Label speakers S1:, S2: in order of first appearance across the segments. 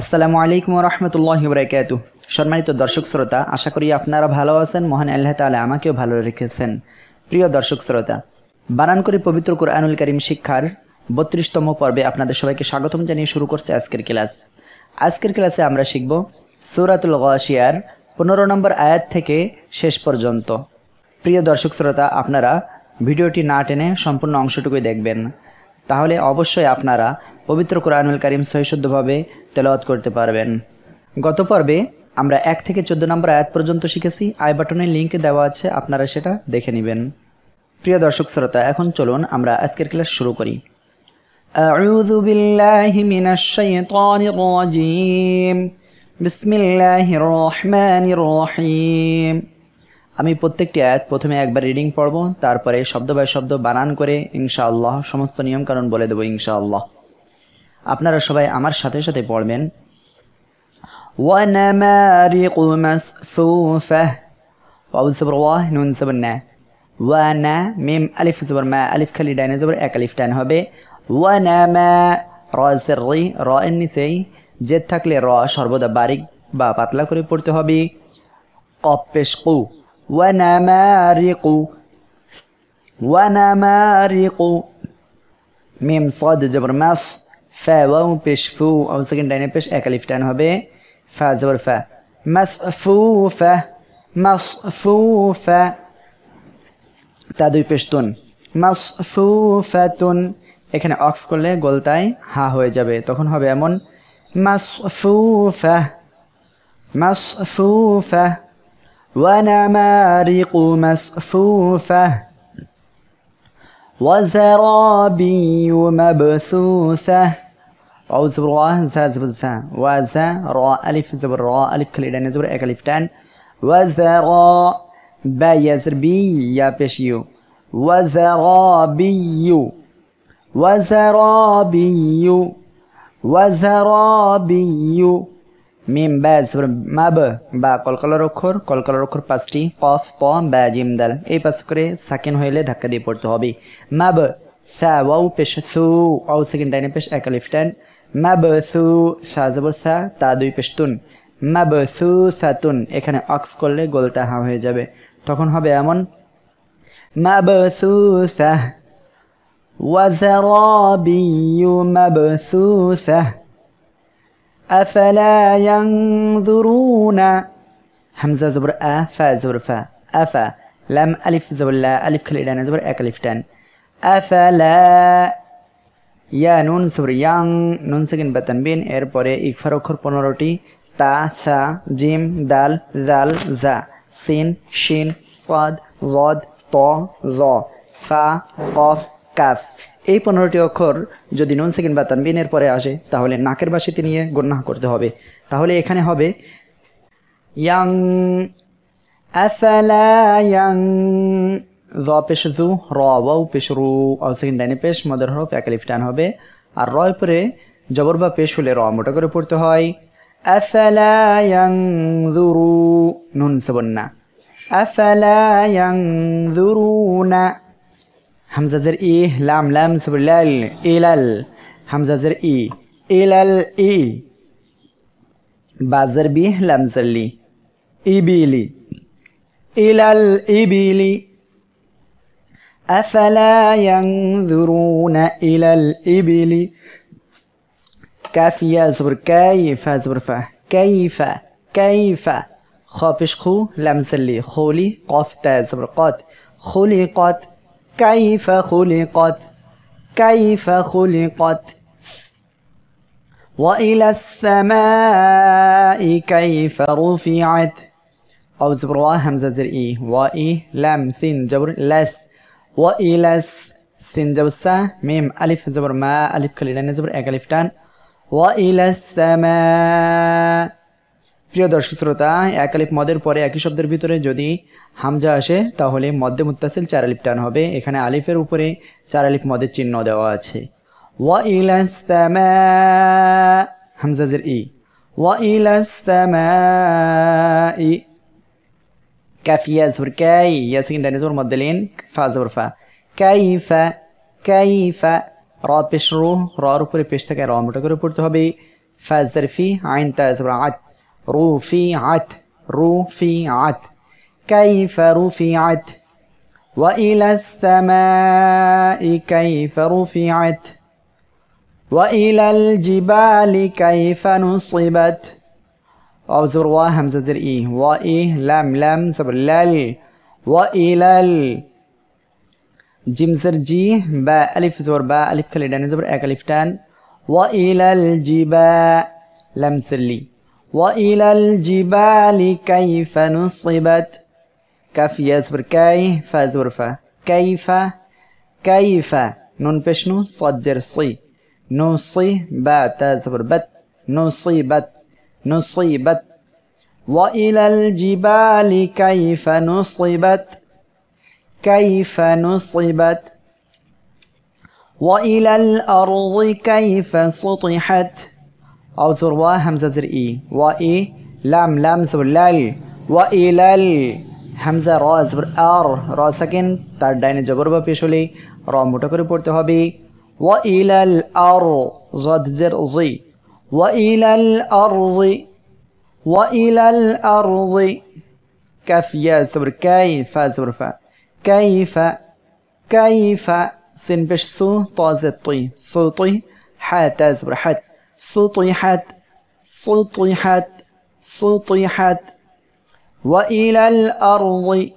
S1: আসসালামু আলাইকুম রহমতুল্লাহ বরাকাত সম্মানিত দর্শক শ্রোতা আশা করি আপনারা ভালো আছেন মহান আল্লাহ তালা আমাকেও ভালো রেখেছেন প্রিয় দর্শক শ্রোতা বানান করে পবিত্র কোরআনুল করিম শিক্ষার বত্রিশতম পর্বে আপনাদের সবাইকে স্বাগতম জানিয়ে শুরু করছে আজকের ক্লাস আজকের ক্লাসে আমরা শিখব সুরাতুল গাশিয়ার পনেরো নম্বর আয়াত থেকে শেষ পর্যন্ত প্রিয় দর্শক শ্রোতা আপনারা ভিডিওটি না টেনে সম্পূর্ণ অংশটুকুই দেখবেন তাহলে অবশ্যই আপনারা পবিত্র কোরআনুল করিম সহিশুদ্ধভাবে তেলাওয়াত করতে পারবেন গত পর্বে আমরা এক থেকে চোদ্দ নম্বর আয়াত পর্যন্ত শিখেছি আই বাটনের লিঙ্ক দেওয়া আছে আপনারা সেটা দেখে নেবেন প্রিয় দর্শক শ্রোতা এখন চলুন আমরা আজকের ক্লাস শুরু করি أعوذ بالله من الشيطان الرجيم بسم الله الرحمن الرحيم আমি প্রত্যেকটি আয়াত প্রথমে একবার রিডিং পড়ব তারপরে শব্দ বাই শব্দ বানান করে ইনশাআল্লাহ সমস্ত নিয়মকানুন বলে দেবো ইনশাআল্লাহ আপনারা সবাই আমার সাথে সাথে পড়বেন ونمارق مصفوفة واو زبر واه نون زبر نا وانا ميم الف زبر ما الف كلي داين زبر এক الف ডান হবে ونما را سري را النسي জেদ থাকলে র সর্বদা বারিক বা পাতলা করে পড়তে হবে কপ পেশ কু ওয়ানামারিকু ওয়ানামারিকু মিম সদ জবর মাস ফা ওয়াও পেশ ফু আউ সেকেন্ড ডাইনে পেশ এক আলিফ হবে ফা জবর ফা মাসফুফা মাসফুফা তা দুই পেশ তুন মাসফুফাতুন এখানে অক্স করলে গলতায় হা হয়ে যাবে তখন হবে এমন মাসফুফা মাসফুফা ونمارق مصفوفة وزرابي مبثوثة واو زبر واه زا زبر زا وزا را ألف زبر را ألف كليدان زبر إك ألف تان وزرا با يزر بي يا بيشيو وزرابي وزرابي وزرابي মিম বা মাব বা কলকলার অক্ষর কলকলার অক্ষর পাঁচটি কফ ত বা জিম দাল এই পাঁচ করে সাকিন হইলে ধাক্কা দিয়ে পড়তে হবে মাব সা ওয়াউ পেশ সু ওয়াউ সেকেন্ড টাইনে পেশ একালিফ টাইন মাবসু সাজবসা তা দুই পেস্তুন মাবসু সাতুন এখানে অক্স করলে গোলটা হা হয়ে যাবে তখন হবে এমন মাবসু সাহ وزرابي مبثوثة أفلا ينظرون همزة زبر أ فا زبر فا أفا لام ألف زبر لا ألف كالإدانة زبر أ كالإفتان أفلا ইয়া নুন সুর ইয়াং নুন সেকেন্ড বা তানবিন এরপরে ইকফার অক্ষর পনেরোটি তা সা জিম দাল জাল জা সিন শিন সাদ রদ ত জ ফা কফ কাফ এই পনেরোটি অক্ষর যদি নুন সেকেন্ড বা তানবিনের পরে আসে তাহলে নাকের বাসিতে নিয়ে গণ্য করতে হবে তাহলে এখানে হবে ইয়াং আফালা ইয়াং জ পেশ র ওয়াউ পেশ রু অসেকেন্ড ডাইনে পেশ মদের হরফ একালিফ টান হবে আর র পরে জবর বা পেশ হলে র মোটা করে পড়তে হয় أفلا ينظروا نون سبنا أفلا ينظرون হামজা জের ই লাম লাম লাল ইলাল হামজা জের ই ইলাল ই বাজার বি লাম জের লি ইবিলি ইলাল ইবিলি أفلا ينظرون إلى الإبل كافية زبر كيف زبر فا كيف كيف لمس لمزلي خولي تا زبر قات خلقت كيف خلقت كيف خلقت وإلى السماء كيف رفعت أو زبر همزة زر إي وإي لام سين جبر لس ওয়াইলাস সিন জবসা মিম আলিফ জবর মা আলিফ খালি ডানে জবর এক আলিফ টান ওয়াইলাস প্রিয় দর্শক শ্রোতা এক আলিফ মদের পরে একই শব্দের ভিতরে যদি হামজা আসে তাহলে মদ্যে মুত্তাসিল চার আলিফ টান হবে এখানে আলিফের উপরে চার আলিফ মদের চিহ্ন দেওয়া আছে ওয়াইলাস হামজাজের ই ওয়াইলাস ই كافية زور كاي ياسين داني زور مدلين فا زور فا كيف كيف را بيش رو را رو كوري بيش تاكي را مرتا كوري بورتو هبي فا زر في عين تا زور عد رو في عد رو في عد كيف رو في عد وإلى السماء كيف رفعت وإلى الجبال كيف نصبت زبر وا همزة زر إي وا إي لام لام زبر لال وا إي لال جيم زر جي با ألف زبر با ألف كاليدان زبر أك ألف تان وا إي لال جي با لام زر لي وا إي لال جي با لي كيف نصبت كاف يا زبر كاي فا زبر فا كيف كيف نون بشنو صدر صي نوصي با تا زبر بت بت نصيبت وإلى الجبال كيف نصبت كيف نصبت وإلى الأرض كيف سطحت أو ثروة همزة زر وإي لام لام زبر لال وإلى ال همزة را زبر آر را سكن تار ডাইনে জবর বা পেশ হলে র মোটা করে وإلى الأرض زد জের وإلى الأرض وإلى الأرض كف يا زبر كيف زبر فا كيف كيف سن بش سو طازطي سوطي طي سو حت حات زبر حات سو حات حات حات وإلى الأرض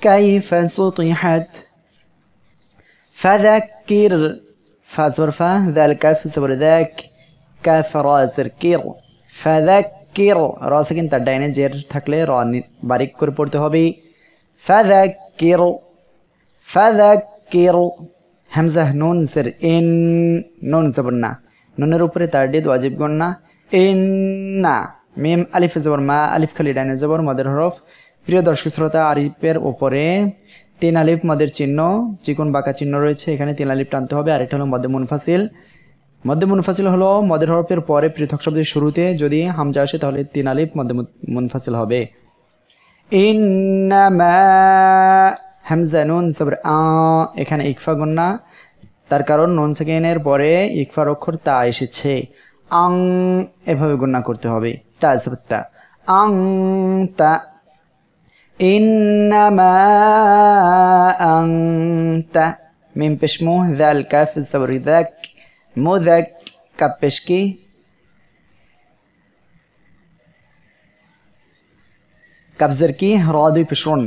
S1: كيف سطحت فذكر فا ذلك فزر ذاك কাসরা জিকির ফাযাক্কির র সাকিন তার ডাইনে জের থাকলে র বারিক করে পড়তে হবে ফাযাক্কির ফাযাক্কির হামজা নুন সের ইন নুন জবর না নুনের উপরে তার ডে ওয়াজিব গণনা ইন না মিম আলিফ জবর মা আলিফ খালি ডাইনে জবর মদের হরফ প্রিয় দর্শক শ্রোতা আরিফের উপরে তিন আলিফ মদের চিহ্ন চিকন বাঁকা চিহ্ন রয়েছে এখানে তিন আলিফ টানতে হবে আর এটা হলো মদে মুনফাসিল মধ্যে মুনফাসিল হলো মদের হরফের পরে পৃথক শব্দের শুরুতে যদি হামজা আসে তাহলে তিন আলিফ মধ্যে মুনফাসিল হবে নুন এখানে ইকফা গন্না তার কারণ নন সেকেন্ডের পরে ইকফার অক্ষর তা এসেছে আং এভাবে গণ্যা করতে হবে তা তা আং তা إنما أنت من بشمه ذا مذكر كبشكي কাবজের কি র দুই পেশন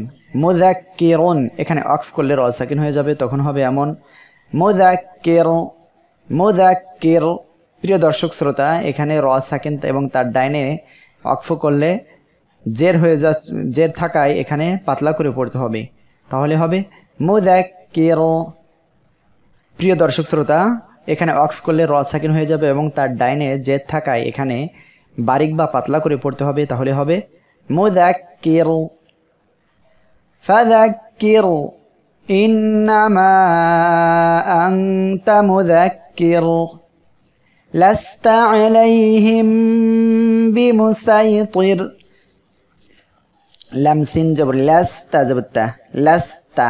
S1: মোজাক্কেরন এখানে অক্ফ করলে র সাকিন হয়ে যাবে তখন হবে এমন মোজাক্কের মোজাক্কের প্রিয় দর্শক শ্রোতা এখানে র সাকিন এবং তার ডাইনে অক্ফ করলে জের হয়ে যা জের থাকায় এখানে পাতলা করে পড়তে হবে তাহলে হবে মোজাক্কের প্রিয় দর্শক শ্রোতা এখানে অক্স করলে র সাকিন হয়ে যাবে এবং তার ডাইনে জেদ থাকায় এখানে বারিক বা পাতলা করে পড়তে হবে তাহলে হবে মোদাক্কির ফাদাক্কির إنما أنت مذكر لست عليهم بمسيطر লামসিন জবর লাস্তা জবতা লাস্তা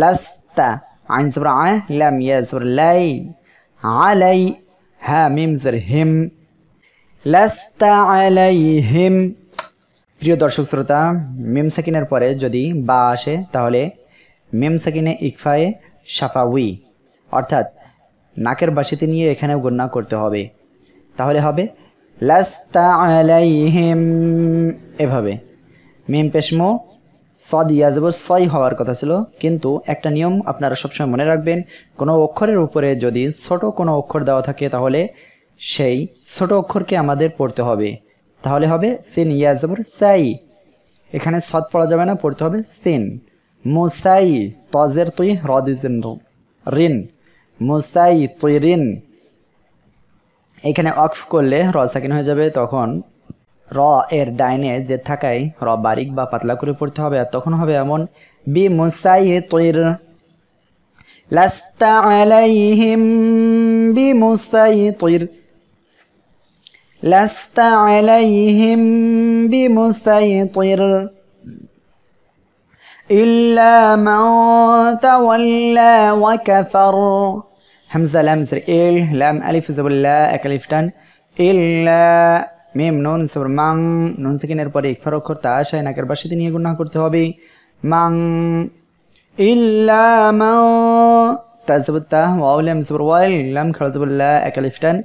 S1: লাস্তা আইন জবর আ লাম ইয়া জবর লাই আলাই হ্যাঁ মিমজের হিম লাস্তা হিম প্রিয় দর্শক শ্রোতা মিম সাকিনের পরে যদি বা আসে তাহলে মিম সাকিনে ইকফায়ে উই অর্থাৎ নাকের বাসিতে নিয়ে এখানেও গণ্য করতে হবে তাহলে হবে লাস্তা হিম এভাবে মিম পেশমো সদ দিয়ে সই হওয়ার কথা ছিল কিন্তু একটা নিয়ম আপনারা সবসময় মনে রাখবেন কোনো অক্ষরের উপরে যদি ছোট কোনো অক্ষর দেওয়া থাকে তাহলে সেই ছোট অক্ষরকে আমাদের পড়তে হবে তাহলে হবে সিন ইয়াজবর সাই এখানে সৎ পড়া যাবে না পড়তে হবে সিন মুসাই তজের তুই হ্রদিন রিন মুসাই তুই রিন এখানে অক্ফ করলে হ্রদ সাকিন হয়ে যাবে তখন র এর ডাইনে জেদ থাকায় র বারিক বা পাতলা করে পড়তে হবে আর তখন হবে এমন বি মুসাই তৈর লাস্তা আলাইহিম বি মুসাই তৈর لست عليهم بمسيطر إلا من تولى وكفر همزة لام زر إل لام ألف زبلا أكلفتان إلا মিম নুন সবর মাং নুন সিকিনের পরে ইকফার অক্ষর তা আশায় নাকের বাসিতে নিয়ে গুণা করতে হবে মাং ইল্লা মাও তাজবুত তা ওয়াউলাম সবর ওয়াল লাম খালজবুল্লাহ একালিফটান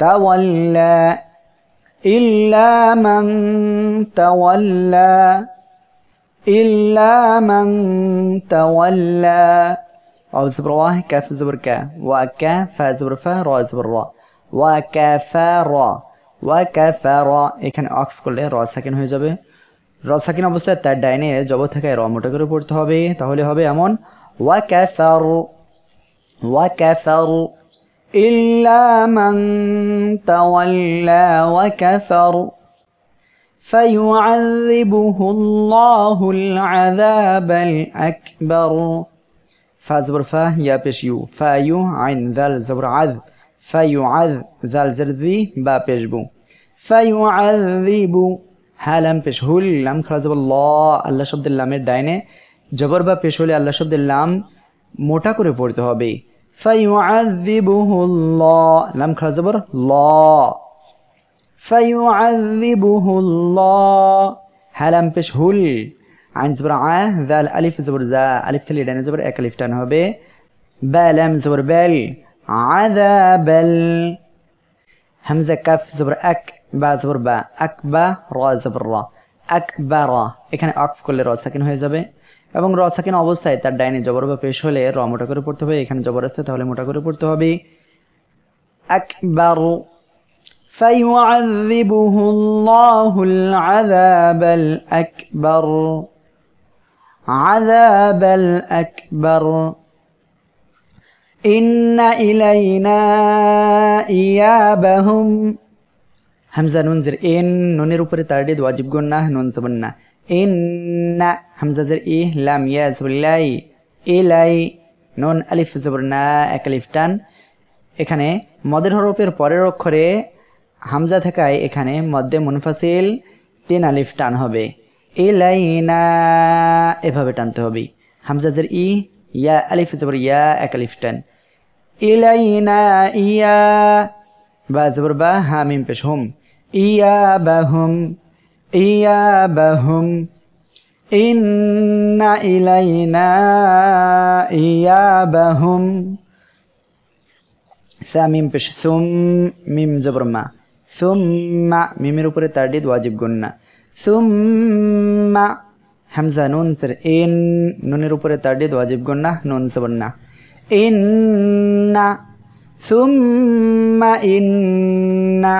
S1: তা ওয়াল্লা ইল্লা মাং তাওয়াল্লা ইল্লা মাং তাওয়াল্লা واو زبر واه كاف زبر كا وكافا زبر فا را زبر را وكافا را ওয়াকাফারা এখানে অক্স করলে র সাকিন হয়ে যাবে র সাকিন অবস্থায় তার ডাইনে জবর থাকায় র মোটা করে পড়তে হবে তাহলে হবে এমন ওয়াকাফার ওয়াকাফার إلا من تولى وكفر فيعذبه الله العذاب الأكبر فازبر فا يا بشيو فايو عين ذال زبر عذب ফাইউআদ জাল জারদি বা পেশবু ফাইউআযিবু হা লাম পেশ হুল লাম খারাজ ল আল্লাহ শব্দের লামের ডাইনে জবর বা পেশ হলে আল্লাহ শব্দের লাম মোটা করে পড়তে হবে ফাইউআযিবুহু ল লাম খারাজ জবর ল ফাইউআযিবুহু ল হা লাম পেশ হুল আইন জবর আ জাল আলিফ জবর জা আলিফ খালি ডাইনে জবর এক আলিফ টান হবে বা লাম জবর বেল عذاب ال همزة كاف زبر أك با زبر با أكبا را زبر را একবার এখানে আক করলে র সাকিন হয়ে যাবে এবং র সাকিন অবস্থায় তার ডাইনে জবর বা পেশ হলে র মোটা করে পড়তে হবে এখানে জবর আসতে তাহলে মোটা করে পড়তে হবে আকবার فيعذبه الله العذاب الأكبر عذاب الأكبر ইন্না ইলাইনা ইয়াবাহুম হামজা নুনজের এন ননের উপরে তারডিদ ওয়াজিব গুন্না নুন না এন না জের ই লাম ইয়া সবলাই ইলাই নন আলিফ না এক আলিফ টান এখানে মদের হরফের পরের অক্ষরে হামজা থাকায় এখানে মদ্যে মুনফাসিল তিন আলিফ টান হবে ইলাইনা এভাবে টানতে হবে হামজাদের ই ইয়া আলিফ জবর ইয়া এক আলিফ টান ইলাইনা ইয়া বা জবর বা হামিম পেশ হুম ইয়া বা হুম ইয়া বা হুম ইন্না ইলাইনা ইয়া বা হুম সামিম পেশ সুম মিম জবর মা সুম্মা মিমের উপরে তার ডিদ ওয়াজিব গুন্না সুম্মা হামজা নুন সের এন নুনের উপরে তার তারডিদ ওয়াজিব গন্না নুন না সবন্না ইন্না সুম্মা ইন্না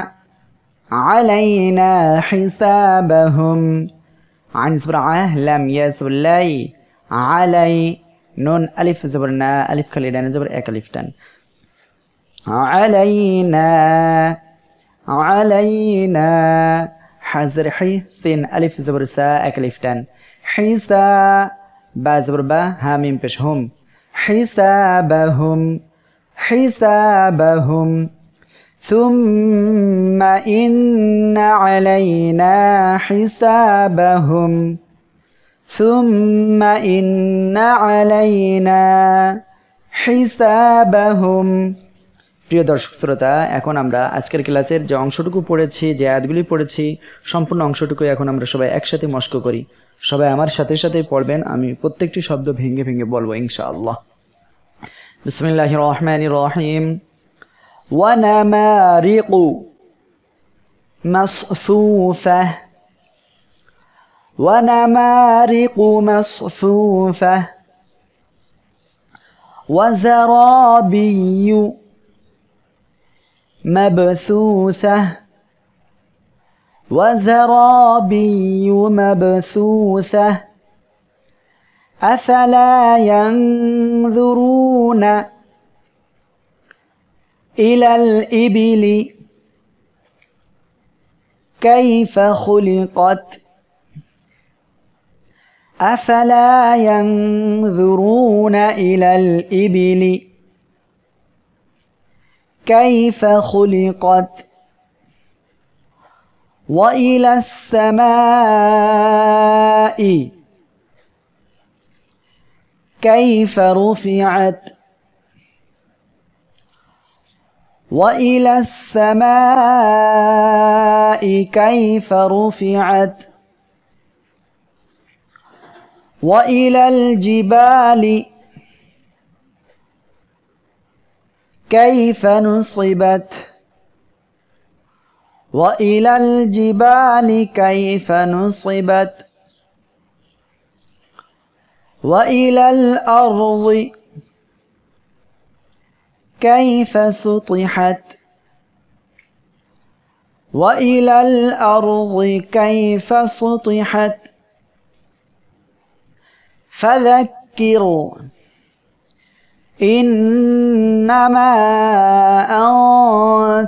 S1: علينا حسابهم عن سبرعة لم সুল্লাই আলাই নুন আলিফ জবর না আলিফ খালি ডান জবর এক আলিফ টান আলাইনা আলাইনা হাজর হি সিন আলিফ জবর সা এক আলিফ টান হিসা বা জবর বা হা মিম পেশ হুম হিসাবাহুম হিসাবাহুম ثم إن علينا حسابهم ثم إن علينا হিসাবাহুম প্রিয় দর্শক শ্রোতা এখন আমরা আজকের ক্লাসের যে অংশটুকু পড়েছি যে আয়াতগুলি পড়েছি সম্পূর্ণ অংশটুকু এখন আমরা সবাই একসাথে মস্ক করি সবাই আমার সাথে সাথেই পড়বেন আমি প্রত্যেকটি শব্দ ভেঙে ভেঙে বলবো ইনশাআল্লাহ বিসমিল্লাহ রহমান রহিম ونمارق مصفوفة ونمارق مصفوفة وزرابي مبثوثة وزرابي مبثوثة أفلا ينظرون إلى الإبل كيف خلقت أفلا ينظرون إلى الإبل كيف خلقت وإلى السماء كيف رفعت وإلى السماء كيف رفعت وإلى الجبال كيف نصبت وإلى الجبال كيف نصبت وإلى الأرض كيف سطحت وإلى الأرض كيف سطحت فذكر إنما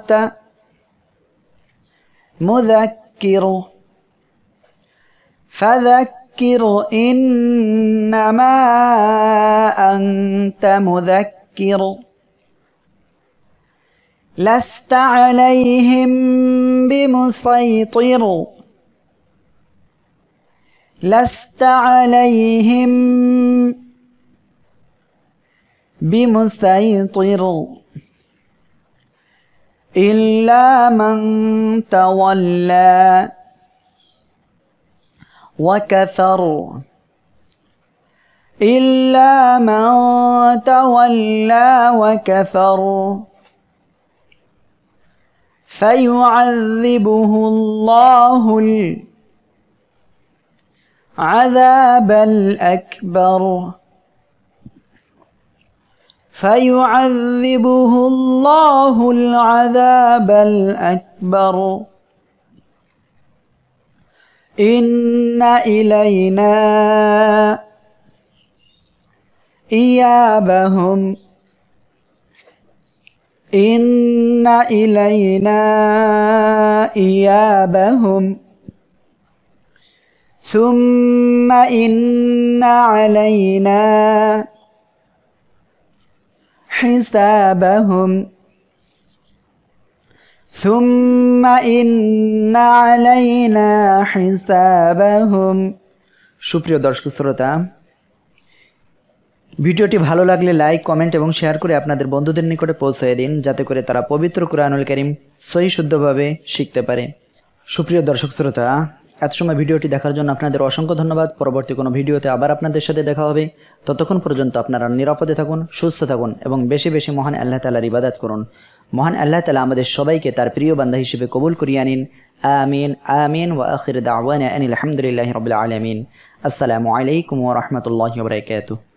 S1: أنت مذكر فذكر إنما أنت مذكر لست عليهم بمسيطر لست عليهم بمسيطر إلا من تولى وكفر إلا من تولى وكفر فيعذبه الله العذاب الأكبر فيعذبه الله العذاب الأكبر إن إلينا إيابهم إن إلينا إيابهم ثم إن علينا حسابهم ثم إن علينا حسابهم সুপ্রিয় দর্শক শ্রোতা ভিডিওটি ভালো লাগলে লাইক কমেন্ট এবং শেয়ার করে আপনাদের বন্ধুদের নিকটে পৌঁছে দিন যাতে করে তারা পবিত্র কোরআনুল করিম সহি শুদ্ধভাবে শিখতে পারে সুপ্রিয় দর্শক শ্রোতা এত সময় ভিডিওটি দেখার জন্য আপনাদের অসংখ্য ধন্যবাদ পরবর্তী কোনো ভিডিওতে আবার আপনাদের সাথে দেখা হবে ততক্ষণ পর্যন্ত আপনারা নিরাপদে থাকুন সুস্থ থাকুন এবং বেশি বেশি মহান আল্লাহ তালার ইবাদাত করুন মহান আল্লাহ তালা আমাদের সবাইকে তার প্রিয় বান্ধা হিসেবে কবুল করিয়ে নিন আমিন আমিন ও আখির দাওয়ান আলহামদুলিল্লাহ রবিল আলমিন আসসালামু আলাইকুম ওরহমতুল্লাহ বরাকাতু